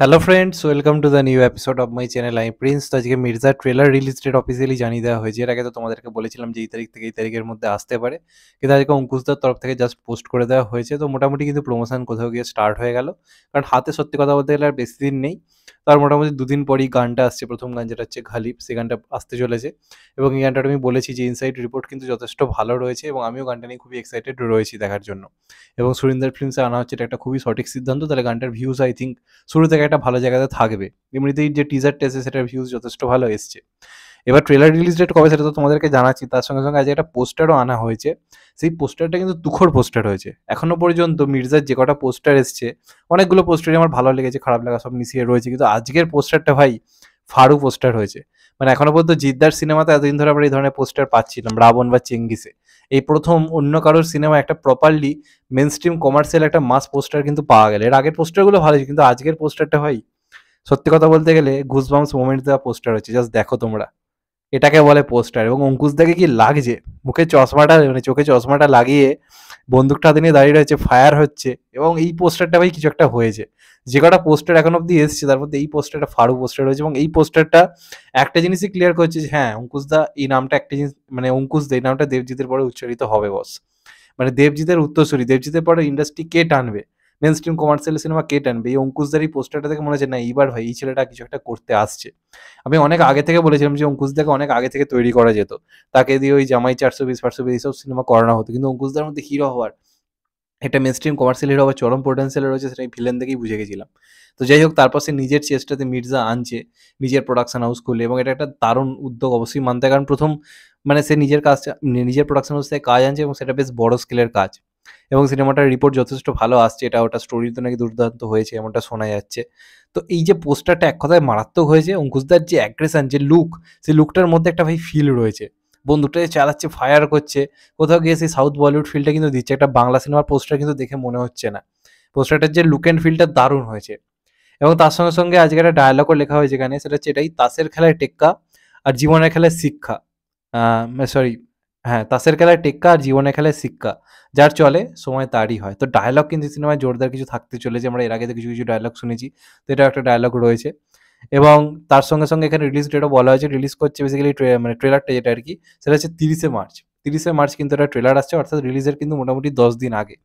hello friends welcome to the new episode of my channel আমি Prince তো আজকে Mirza trailer release date officially জানিয়ে দেওয়া হয়েছে এর আগে তো তোমাদেরকে বলেছিলাম যে এই তারিখ থেকে এই তারিখের মধ্যে আসতে পারে কিন্তু আজকে অঙ্কুশদার তরফ থেকে জাস্ট পোস্ট করে দেওয়া হয়েছে তো মোটামুটি কিন্তু প্রমোশন কোথাও গিয়ে স্টার্ট হয়ে গেল কারণ হাতে সত্যি কথা বলতে গেলে আর বেশি দিন নেই তার মোটামুটি দুদিন পরই গানটা আসছে প্রথম গান যেটা হচ্ছে ঘালিপ সে গানটা আসতে চলেছে এবং এই গানটা আমি বলেছি যে ইনসাইড রিপোর্ট কিন্তু যথেষ্ট ভালো রয়েছে এবং আমিও গানটা নিয়ে খুবই এক্সাইটেড রয়েছি দেখার জন্য এবং সুরিন্দর ফিল্মসে আনা হচ্ছে এটা একটা খুবই সঠিক সিদ্ধান্ত তাহলে গানটার ভিউজ আই থিঙ্ক শুরু থেকে জায়গাটা ভালো জায়গাতে থাকবে এমনিতেই যে টিজার টেসে সেটার ভিউজ যথেষ্ট ভালো এসছে এবার ট্রেলার রিলিজ ডেট কবে সেটা তো তোমাদেরকে জানাচ্ছি তার সঙ্গে সঙ্গে আজ একটা পোস্টারও আনা হয়েছে সেই পোস্টারটা কিন্তু দুঃখর পোস্টার হয়েছে এখনো পর্যন্ত মির্জার যে কটা পোস্টার এসছে অনেকগুলো পোস্টারই আমার ভালো লেগেছে খারাপ লাগা সব মিশিয়ে রয়েছে কিন্তু আজকের পোস্টারটা ভাই ফারু পোস্টার হয়েছে মানে এখনো পর্যন্ত জিদ্দার সিনেমাতে এতদিন ধরে আমরা এই ধরনের পোস্টার পাচ্ছিলাম রাবণ বা চেঙ্গিসে এই প্রথম অন্য কারোর সিনেমা একটা প্রপারলি মেন স্ট্রিম কমার্শিয়াল একটা মাস পোস্টার কিন্তু পাওয়া গেল এর আগের পোস্টারগুলো ভালো কিন্তু আজকের পোস্টারটা হয় সত্যি কথা বলতে গেলে ঘুষবামস মোমেন্ট দেওয়া পোস্টার হচ্ছে জাস্ট দেখো তোমরা এটাকে বলে পোস্টার এবং অঙ্কুশ দেখে কি লাগছে মুখে চশমাটা মানে চোখে চশমাটা লাগিয়ে বন্দুকটা দিয়ে দাঁড়িয়ে রয়েছে ফায়ার হচ্ছে এবং এই পোস্টারটা ভাই কিছু একটা হয়েছে যে কটা পোস্টার এখন অব্দি এসছে তার মধ্যে এই পোস্টারটা ফারু পোস্টার রয়েছে এবং এই পোস্টারটা একটা জিনিসই ক্লিয়ার করছে যে হ্যাঁ অঙ্কুশদা এই নামটা একটা জিনিস মানে অঙ্কুশদা এই নামটা দেবজিতের পরে উচ্চারিত হবে বস মানে দেবজিতের উত্তরসূরি দেবজিতের পরে ইন্ডাস্ট্রি কে টানবে মেন স্ট্রিম কমার্শিয়াল সিনেমা কে টানবে এই অঙ্কুশদার এই পোস্টারটা থেকে মনে হচ্ছে না এইবার ভাই এই ছেলেটা কিছু একটা করতে আসছে আমি অনেক আগে থেকে বলেছিলাম যে অঙ্কুশদাকে অনেক আগে থেকে তৈরি করা যেত তাকে দিয়ে ওই জামাই চারশো বিশ ফারশো বিশ এইসব সিনেমা করানো হতো কিন্তু অঙ্কুশদার মধ্যে হিরো হওয়ার এটা মেন স্ট্রিম কমার্শিয়াল হিরো আবার চরম পোটেন্সিয়াল রয়েছে সেটা আমি ভিলেন দেখেই বুঝে গেছিলাম তো যাই হোক তারপর সে নিজের চেষ্টাতে মির্জা আনছে নিজের প্রোডাকশন হাউস খুলে এবং এটা একটা দারুণ উদ্যোগ অবশ্যই মানতে কারণ প্রথম মানে সে নিজের কাজ নিজের প্রোডাকশন হাউস থেকে কাজ আনছে এবং সেটা বেশ বড় স্কেলের কাজ এবং সিনেমাটার রিপোর্ট যথেষ্ট ভালো আসছে এটা ওটা স্টোরি তো নাকি দুর্দান্ত হয়েছে এমনটা শোনা যাচ্ছে তো এই যে পোস্টারটা এক কথায় মারাত্মক হয়েছে অঙ্কুশদার যে অ্যাগ্রেশন যে লুক সেই লুকটার মধ্যে একটা ভাই ফিল রয়েছে বন্দুকটাকে চালাচ্ছে ফায়ার করছে কোথাও গিয়ে সেই সাউথ বলিউড ফিল্ডটা কিন্তু দিচ্ছে একটা বাংলা সিনেমার পোস্টার কিন্তু দেখে মনে হচ্ছে না পোস্টারটার যে লুক অ্যান্ড ফিল্ডটা দারুণ হয়েছে এবং তার সঙ্গে সঙ্গে আজকে একটা ডায়লগও লেখা হয়েছে এখানে সেটা হচ্ছে এটাই তাসের খেলায় টেক্কা আর জীবনের খেলায় শিক্ষা সরি হ্যাঁ তাসের খেলায় টেক্কা আর জীবনের খেলায় শিক্ষা যার চলে সময় তারই হয় তো ডায়লগ কিন্তু সিনেমায় জোরদার কিছু থাকতে চলেছে আমরা এর আগে তো কিছু কিছু ডায়লগ শুনেছি তো এটা একটা ডায়লগ রয়েছে এবং তার সঙ্গে সঙ্গে এখানে রিলিজ ডেটও বলা হয়েছে রিলিজ করছে বেসিক্যালি মানে ট্রেলারটা যেটা আর কি সেটা হচ্ছে তিরিশে মার্চ তিরিশে মার্চ কিন্তু একটা ট্রেলার আসছে অর্থাৎ রিলিজের কিন্তু মোটামুটি দশ দিন আগে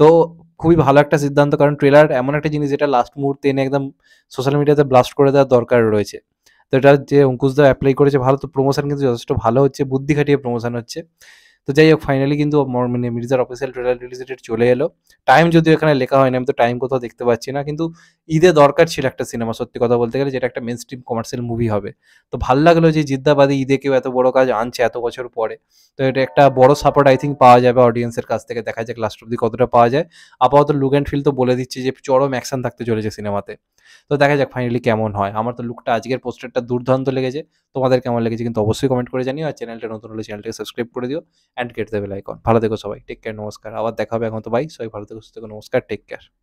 তো খুবই ভালো একটা সিদ্ধান্ত কারণ ট্রেলার এমন একটা জিনিস যেটা লাস্ট মুহূর্তে এনে একদম সোশ্যাল মিডিয়াতে ব্লাস্ট করে দেওয়ার দরকার রয়েছে তো এটা যে অঙ্কুশ দা অ্যাপ্লাই করেছে ভালো তো প্রমোশন কিন্তু যথেষ্ট ভালো হচ্ছে বুদ্ধি খাটিয়ে প্রমোশন হচ্ছে তো যাই হোক ফাইনালি কিন্তু মানে মির্জার অফিসিয়াল ট্রেলার রিলিজ ডেট চলে এলো টাইম যদিও এখানে লেখা হয়নি আমি তো টাইম কোথাও দেখতে পাচ্ছি না কিন্তু ঈদে দরকার ছিল একটা সিনেমা সত্যি কথা বলতে গেলে যেটা একটা মেন স্ট্রিম কমার্শিয়াল মুভি হবে তো ভাল লাগলো যে জিদ্দাবাদী ঈদে কেউ এত বড় কাজ আনছে এত বছর পরে তো এটা একটা বড় সাপোর্ট আই থিঙ্ক পাওয়া যাবে অডিয়েন্সের কাছ থেকে দেখা যাক লাস্ট অব্দি কতটা পাওয়া যায় আপাতত লুক অ্যান্ড ফিল তো বলে দিচ্ছে যে চরম অ্যাকশন থাকতে চলেছে সিনেমাতে তো দেখা যাক ফাইনালি কেমন হয় আমার তো লুকটা আজকের পোস্টারটা দুর্দান্ত লেগেছে তোমাদের কেমন লেগেছে কিন্তু অবশ্যই কমেন্ট করে জানিও আর চ্যানেলটা নতুন হলে চ্যানেলটাকে সাবস্ক্রাইব করে দিও অ্যান্ড কেটে দেবে লাইকন ভালো থেকো সবাই টেক কেয়ার নমস্কার আবার দেখা হবে এখন তো ভাই সবাই ভালো থেকো সুস্থ নমস্কার টেক কেয়ার